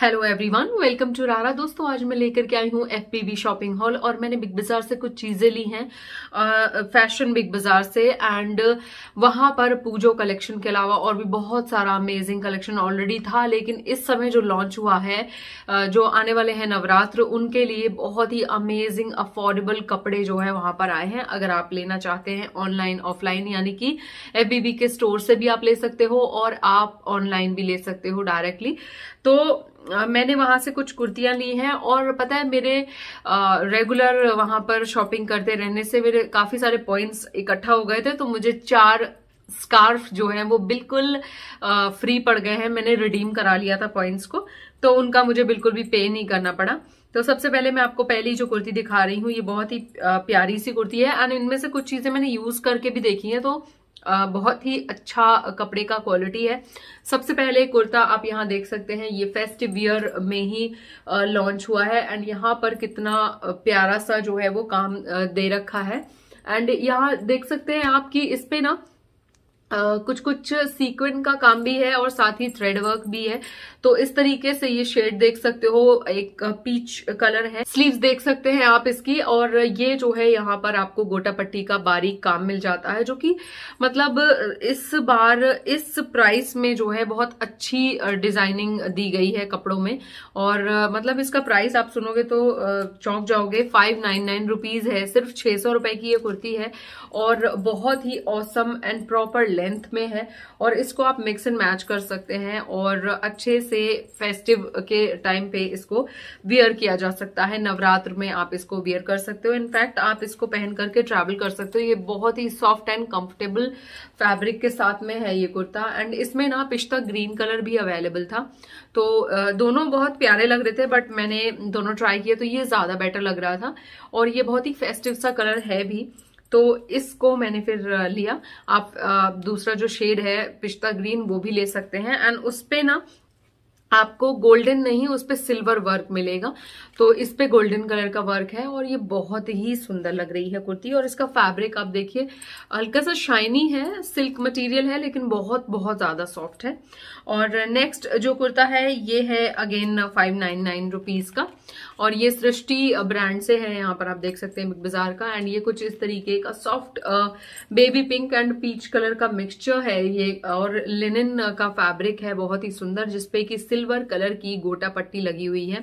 Hello everyone welcome to रारा दोस्तों आज मैं लेकर के आई हूँ एफपीबी शॉपिंग हॉल और मैंने बिग बाजार से कुछ चीज़ें ली हैं फैशन बिग बाजार से एंड वहाँ पर पूजो कलेक्शन के अलावा और भी बहुत सारा अमेजिंग कलेक्शन ऑलरेडी था लेकिन इस समय जो लॉन्च हुआ है जो आने वाले हैं नवरात्र उनके लिए बहुत ही अमेजिंग अफोर्डेबल कपड़े जो है वहाँ पर आए हैं अगर आप लेना चाहते हैं ऑनलाइन ऑफलाइन यानी कि एफ के स्टोर से भी आप ले सकते हो और आप ऑनलाइन भी ले सकते हो डायरेक्टली तो मैंने वहाँ से कुछ कुर्तियाँ ली हैं और पता है मेरे आ, रेगुलर वहाँ पर शॉपिंग करते रहने से मेरे काफ़ी सारे पॉइंट्स इकट्ठा हो गए थे तो मुझे चार स्कार्फ जो है वो बिल्कुल आ, फ्री पड़ गए हैं मैंने रिडीम करा लिया था पॉइंट्स को तो उनका मुझे बिल्कुल भी पे नहीं करना पड़ा तो सबसे पहले मैं आपको पहली जो कुर्ती दिखा रही हूँ ये बहुत ही प्यारी सी कुर्ती है एंड इनमें से कुछ चीज़ें मैंने यूज़ करके भी देखी हैं तो बहुत ही अच्छा कपड़े का क्वालिटी है सबसे पहले कुर्ता आप यहाँ देख सकते हैं ये फेस्टिव ईयर में ही लॉन्च हुआ है एंड यहाँ पर कितना प्यारा सा जो है वो काम दे रखा है एंड यहाँ देख सकते हैं आप कि इस पे ना आ, कुछ कुछ सीक्वेंट का काम भी है और साथ ही थ्रेड वर्क भी है तो इस तरीके से ये शेड देख सकते हो एक पीच कलर है स्लीव्स देख सकते हैं आप इसकी और ये जो है यहाँ पर आपको गोटा पट्टी का बारीक काम मिल जाता है जो कि मतलब इस बार इस प्राइस में जो है बहुत अच्छी डिजाइनिंग दी गई है कपड़ों में और मतलब इसका प्राइस आप सुनोगे तो चौंक जाओगे फाइव नाइन नाइन रुपीज है सिर्फ छह सौ रुपए की ये कुर्ती है और बहुत ही औसम एंड प्रॉपर लेंथ में है और इसको आप मिक्स एंड मैच कर सकते हैं और अच्छे से फेस्टिव के टाइम पे इसको वियर किया जा सकता है नवरात्र में आप इसको वियर कर सकते हो इनफैक्ट आप इसको पहन करके ट्रैवल कर सकते हो ये बहुत ही सॉफ्ट एंड कंफर्टेबल फैब्रिक के साथ में है ये कुर्ता एंड इसमें ना पिश्ता ग्रीन कलर भी अवेलेबल था तो दोनों बहुत प्यारे लग रहे थे बट मैंने दोनों ट्राई किए तो ये ज़्यादा बेटर लग रहा था और ये बहुत ही फेस्टिव सा कलर है भी तो इसको मैंने फिर लिया आप दूसरा जो शेड है पिस्ता ग्रीन वो भी ले सकते हैं एंड उस पर ना आपको गोल्डन नहीं उस पर सिल्वर वर्क मिलेगा तो इस पे गोल्डन कलर का वर्क है और ये बहुत ही सुंदर लग रही है कुर्ती और इसका फैब्रिक आप देखिए हल्का सा शाइनी है सिल्क मटेरियल है लेकिन बहुत बहुत ज़्यादा सॉफ्ट है और नेक्स्ट जो कुर्ता है ये है again five nine nine rupees का और ये सृष्टि ब्रांड से है यहाँ पर आप देख सकते हैं बिग बाजार का एंड ये कुछ इस तरीके का soft baby pink and peach colour का मिक्सचर है ये और लिनन का फैब्रिक है बहुत ही सुंदर जिसपे की सिल्वर कलर की गोटा पट्टी लगी हुई है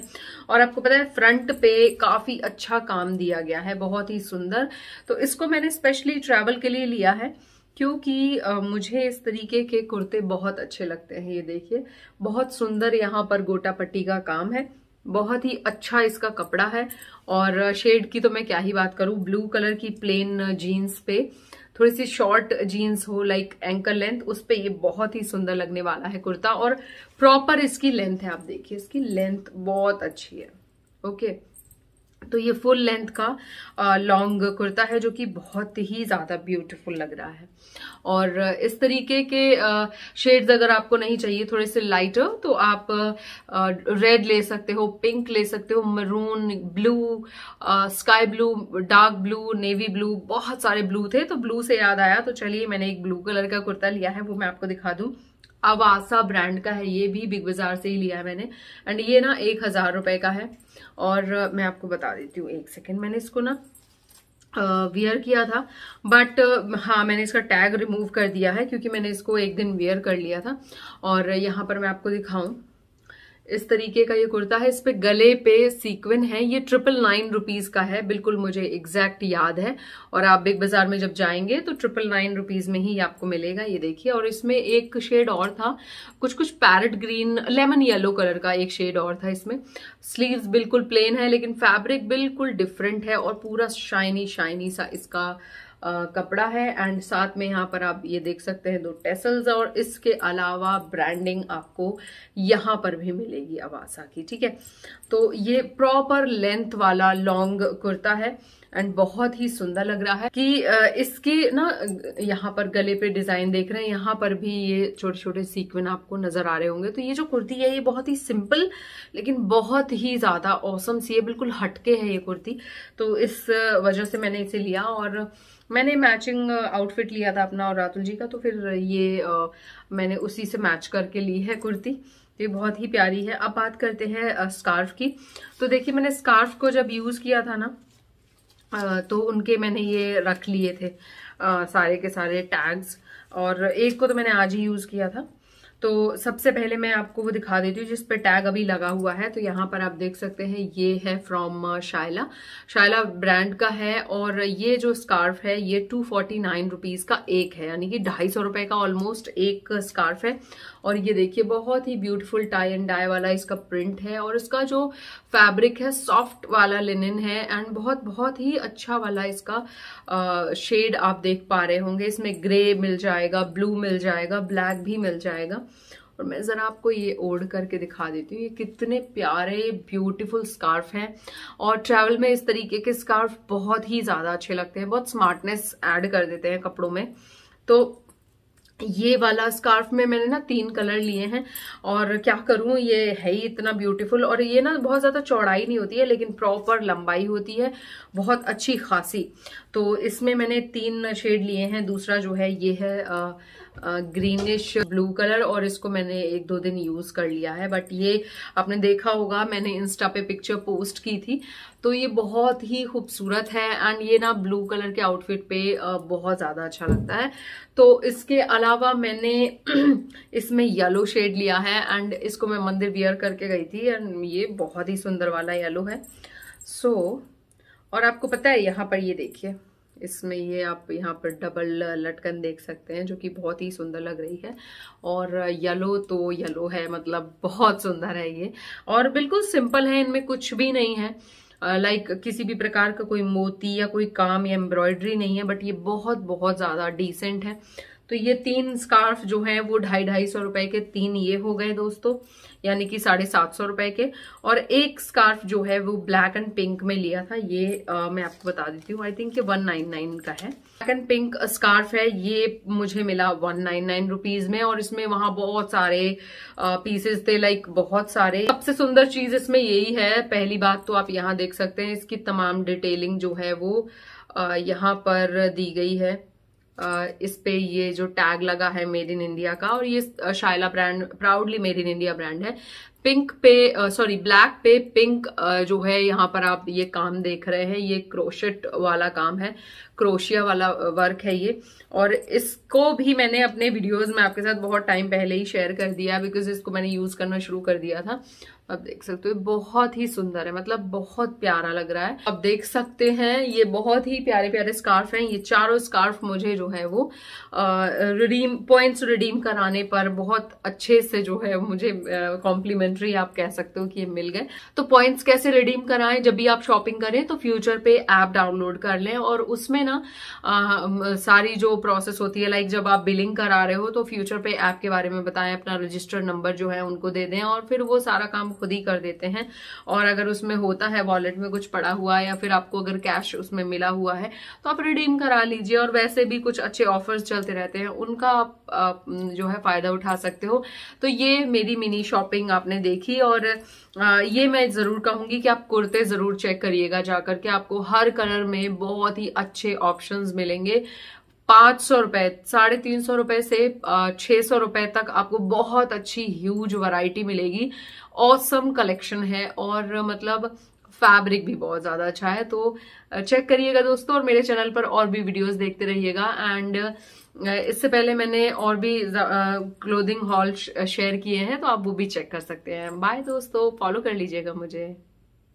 और आपको पता है फ्रंट पे काफी अच्छा काम दिया गया है बहुत ही सुंदर तो इसको मैंने स्पेशली ट्रेवल के लिए लिया है क्योंकि मुझे इस तरीके के कुर्ते बहुत अच्छे लगते हैं ये देखिए बहुत सुंदर यहाँ पर गोटा पट्टी का काम है बहुत ही अच्छा इसका कपड़ा है और शेड की तो मैं क्या ही बात करूं ब्लू कलर की प्लेन जीन्स पे थोड़ी सी शॉर्ट जीन्स हो लाइक एंकल लेंथ उस पर ये बहुत ही सुंदर लगने वाला है कुर्ता और प्रॉपर इसकी लेंथ है आप देखिए इसकी लेंथ बहुत अच्छी है ओके okay? तो ये फुल लेंथ का लॉन्ग कुर्ता है जो कि बहुत ही ज़्यादा ब्यूटीफुल लग रहा है और इस तरीके के शेड्स अगर आपको नहीं चाहिए थोड़े से लाइटर तो आप रेड ले सकते हो पिंक ले सकते हो maroon blue sky blue dark blue navy blue बहुत सारे ब्लू थे तो ब्लू से याद आया तो चलिए मैंने एक ब्लू कलर का कुर्ता लिया है वो मैं आपको दिखा दूँ आवासा ब्रांड का है ये भी बिग बाजार से ही लिया है मैंने एंड ये ना एक हज़ार रुपये का है और मैं आपको बता देती हूँ एक सेकेंड मैंने इसको ना वियर किया था बट हाँ मैंने इसका टैग रिमूव कर दिया है क्योंकि मैंने इसको एक दिन वियर कर लिया था और यहाँ पर मैं आपको दिखाऊं इस तरीके का ये कुर्ता है इस पे गले पे सीक्वेन है ये ट्रिपल नाइन रुपीज़ का है बिल्कुल मुझे एग्जैक्ट याद है और आप बिग बाज़ार में जब जाएंगे तो ट्रिपल नाइन रुपीज़ में ही आपको मिलेगा ये देखिए और इसमें एक शेड और था कुछ कुछ parrot green lemon yellow colour का एक शेड और था इसमें स्लीव्स बिल्कुल प्लेन है लेकिन फैब्रिक बिल्कुल डिफरेंट है और पूरा शाइनी शाइनी सा इसका कपड़ा है एंड साथ में यहाँ पर आप ये देख सकते हैं दो टेसल्स और इसके अलावा ब्रांडिंग आपको यहाँ पर भी मिलेगी आवासा की ठीक है तो ये प्रॉपर लेंथ वाला लॉन्ग कुर्ता है एंड बहुत ही सुंदर लग रहा है कि इसके ना यहाँ पर गले पे डिजाइन देख रहे हैं यहाँ पर भी ये छोटे छोटे सीक्वेंस आपको नजर आ रहे होंगे तो ये जो कुर्ती है ये बहुत ही सिंपल लेकिन बहुत ही ज्यादा औसम सी है बिल्कुल हटके है ये कुर्ती तो इस वजह से मैंने इसे लिया और मैंने मैचिंग आउटफिट लिया था अपना और रातुल जी का तो फिर ये आ, मैंने उसी से मैच करके ली है कुर्ती तो ये बहुत ही प्यारी है अब बात करते हैं स्कार्फ की तो देखिए मैंने स्कार्फ को जब यूज़ किया था ना तो उनके मैंने ये रख लिए थे सारे के सारे टैग्स और एक को तो मैंने आज ही यूज़ किया था तो सबसे पहले मैं आपको वो दिखा देती हूँ जिस पे टैग अभी लगा हुआ है तो यहाँ पर आप देख सकते हैं ये है फ्रॉम शायला शायला ब्रांड का है और ये जो स्कार्फ है ये टू फोर्टी नाइन रुपीज़ का एक है यानी कि ढाई सौ रुपए का ऑलमोस्ट एक स्कार्फ है और ये देखिए बहुत ही ब्यूटीफुल टाई एंड डाई वाला इसका प्रिंट है और इसका जो फैब्रिक है सॉफ्ट वाला लिनन है एंड बहुत बहुत ही अच्छा वाला इसका शेड आप देख पा रहे होंगे इसमें ग्रे मिल जाएगा ब्लू मिल जाएगा ब्लैक भी मिल जाएगा और मैं ज़रा आपको ये ओढ़ करके दिखा देती हूँ ये कितने प्यारे ब्यूटीफुल स्कार्फ हैं और ट्रैवल में इस तरीके के स्कार्फ बहुत ही ज़्यादा अच्छे लगते हैं बहुत स्मार्टनेस ऐड कर देते हैं कपड़ों में तो ये वाला स्कार्फ में मैंने ना तीन कलर लिए हैं और क्या करूं ये है ही इतना ब्यूटीफुल और ये ना बहुत ज़्यादा चौड़ाई नहीं होती है लेकिन प्रॉपर लंबाई होती है बहुत अच्छी खासी तो इसमें मैंने तीन शेड लिए हैं दूसरा जो है ये है आ, ग्रीनिश ब्लू कलर और इसको मैंने एक दो दिन यूज कर लिया है बट ये आपने देखा होगा मैंने इंस्टा पे पिक्चर पोस्ट की थी तो ये बहुत ही खूबसूरत है एंड ये ना ब्लू कलर के आउटफिट पे बहुत ज़्यादा अच्छा लगता है तो इसके अलावा मैंने इसमें येलो शेड लिया है एंड इसको मैं मंदिर वियर करके गई थी एंड ये बहुत ही सुंदर वाला येलो है सो so, और आपको पता है यहाँ पर ये देखिए इसमें ये आप यहाँ पर डबल लटकन देख सकते हैं जो कि बहुत ही सुंदर लग रही है और येलो तो येलो है मतलब बहुत सुंदर है ये और बिल्कुल सिंपल है इनमें कुछ भी नहीं है लाइक like, किसी भी प्रकार का कोई मोती या कोई काम या एम्ब्रॉयडरी नहीं है बट ये बहुत बहुत ज़्यादा डिसेंट है तो ये तीन स्कार्फ जो है वो ढाई ढाई सौ रुपए के तीन ये हो गए दोस्तों यानी कि साढ़े सात सौ रुपए के और एक स्कार्फ जो है वो ब्लैक एंड पिंक में लिया था ये आ, मैं आपको बता देती हूँ आई थिंक ये वन नाइन नाइन का है ब्लैक एंड पिंक स्कार्फ है ये मुझे मिला वन नाइन नाइन रुपीज में और इसमें वहां बहुत सारे पीसेस थे लाइक बहुत सारे सबसे सुंदर चीज इसमें यही है पहली बात तो आप यहाँ देख सकते हैं इसकी तमाम डिटेलिंग जो है वो यहाँ पर दी गई है इस पे ये जो टैग लगा है मेड इन इंडिया का और ये Shaila brand proudly made in India brand है पिंक पे सॉरी ब्लैक पे पिंक जो है यहाँ पर आप ये काम देख रहे हैं ये क्रोशेट वाला काम है क्रोशिया वाला वर्क है ये और इसको भी मैंने अपने वीडियोस में आपके साथ बहुत टाइम पहले ही शेयर कर दिया बिकॉज इसको मैंने यूज करना शुरू कर दिया था आप देख सकते हो बहुत ही सुंदर है मतलब बहुत प्यारा लग रहा है आप देख सकते हैं ये बहुत ही प्यारे प्यारे स्कार्फ हैं ये चारों स्कार्फ मुझे जो है वो रिडीम पॉइंट्स रिडीम कराने पर बहुत अच्छे से जो है मुझे कॉम्प्लीमेंट्री आप कह सकते हो कि ये मिल गए तो पॉइंट्स कैसे रिडीम कराएं जब भी आप शॉपिंग करें तो फ्यूचर पे ऐप डाउनलोड कर लें और उसमें ना सारी जो प्रोसेस होती है लाइक जब आप बिलिंग करा रहे हो तो फ्यूचर पे ऐप के बारे में बताएं अपना रजिस्टर नंबर जो है उनको दे दें और फिर वो सारा काम खुद ही कर देते हैं और अगर उसमें होता है वॉलेट में कुछ पड़ा हुआ या फिर आपको अगर कैश उसमें मिला हुआ है तो आप रिडीम करा लीजिए और वैसे भी कुछ अच्छे ऑफर्स चलते रहते हैं उनका आप, आप जो है फ़ायदा उठा सकते हो तो ये मेरी मिनी शॉपिंग आपने देखी और ये मैं ज़रूर कहूंगी कि आप कुर्ते ज़रूर चेक करिएगा जाकर के आपको हर कलर में बहुत ही अच्छे ऑप्शंस मिलेंगे पांच सौ रुपए साढ़े तीन सौ रुपए से छह सौ रुपए तक आपको बहुत अच्छी ह्यूज वैरायटी मिलेगी ऑसम कलेक्शन है और मतलब फैब्रिक भी बहुत ज़्यादा अच्छा है तो चेक करिएगा दोस्तों और मेरे चैनल पर और भी वीडियोस देखते रहिएगा एंड इससे पहले मैंने और भी क्लोथिंग हॉल शेयर किए हैं तो आप वो भी चेक कर सकते हैं बाय दोस्तों फॉलो कर लीजिएगा मुझे